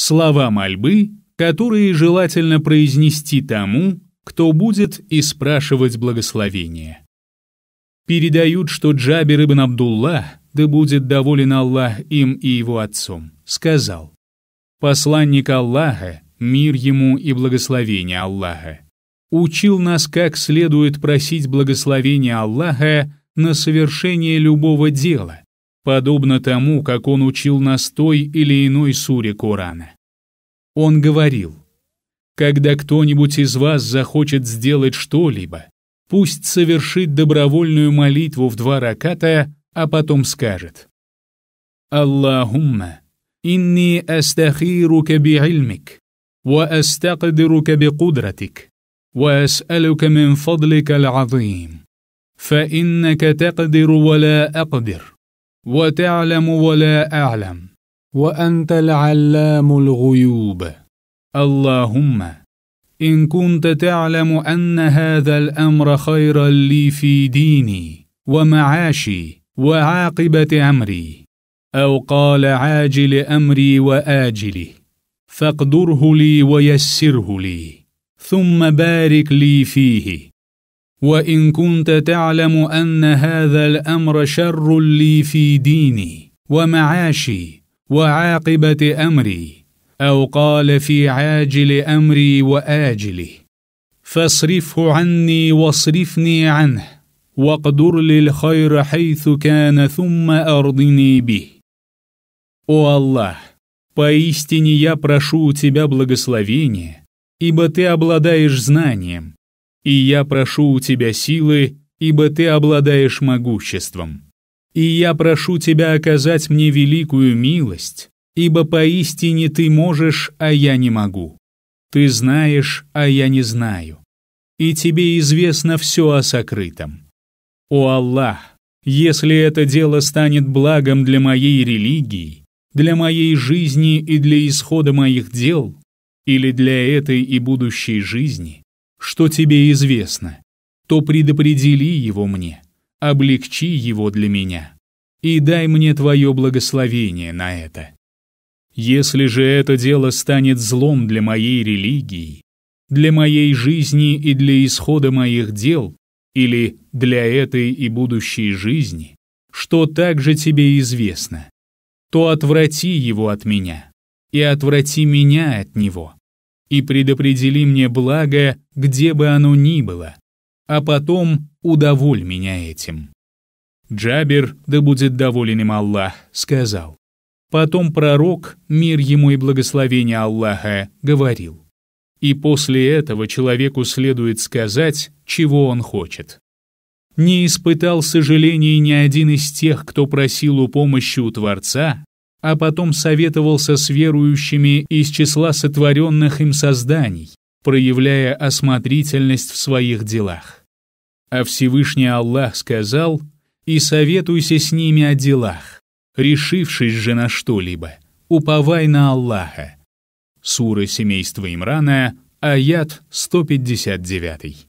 Слова мольбы, которые желательно произнести тому, кто будет и спрашивать благословение. Передают, что Джабир ибн Абдулла, да будет доволен Аллах им и его отцом, сказал, «Посланник Аллаха, мир ему и благословение Аллаха, учил нас, как следует просить благословения Аллаха на совершение любого дела, подобно тому, как он учил нас той или иной суре Корана. Он говорил, «Когда кто-нибудь из вас захочет сделать что-либо, пусть совершит добровольную молитву в два раката, а потом скажет, «Аллахумма, инни астахиру астахирука би'ильмик, ва астакдирука бикудратик, ва ас'алука мин фадлика аль-азим, фа иннака тaqдиру ва ла акдир». وتعلم ولا أعلم وأنت العلام الغيوب اللهم إن كنت تعلم أن هذا الأمر خيرا لي في ديني ومعاشي وعاقبة أمري أو قال عاجل أمري وآجله فاقدره لي ويسره لي ثم بارك لي فيه وان كنت تعلم ان هذا الامر شر لي في ديني ومعاشي وعاقبه امري او قال في عاجل امري واجله فاصرفه عني واصرفني عنه واقدر لي الخير حيث كان ثم ارضني به о Аллах, поистине я прошу у Тебя благословения, ибо Ты обладаешь знанием, И я прошу у тебя силы, ибо ты обладаешь могуществом. И я прошу тебя оказать мне великую милость, ибо поистине ты можешь, а я не могу. Ты знаешь, а я не знаю. И тебе известно все о сокрытом. О Аллах, если это дело станет благом для моей религии, для моей жизни и для исхода моих дел, или для этой и будущей жизни, что тебе известно, то предопредели его мне, облегчи его для меня и дай мне твое благословение на это. Если же это дело станет злом для моей религии, для моей жизни и для исхода моих дел, или для этой и будущей жизни, что также тебе известно, то отврати его от меня и отврати меня от него, и предопредели мне благо, где бы оно ни было, а потом удоволь меня этим». Джабер да будет доволен им Аллах, сказал. Потом пророк, мир ему и благословение Аллаха, говорил. И после этого человеку следует сказать, чего он хочет. Не испытал сожаления ни один из тех, кто просил у помощи у Творца, а потом советовался с верующими из числа сотворенных им созданий, проявляя осмотрительность в своих делах. А Всевышний Аллах сказал «И советуйся с ними о делах, решившись же на что-либо, уповай на Аллаха». Сура семейства Имрана, аят 159.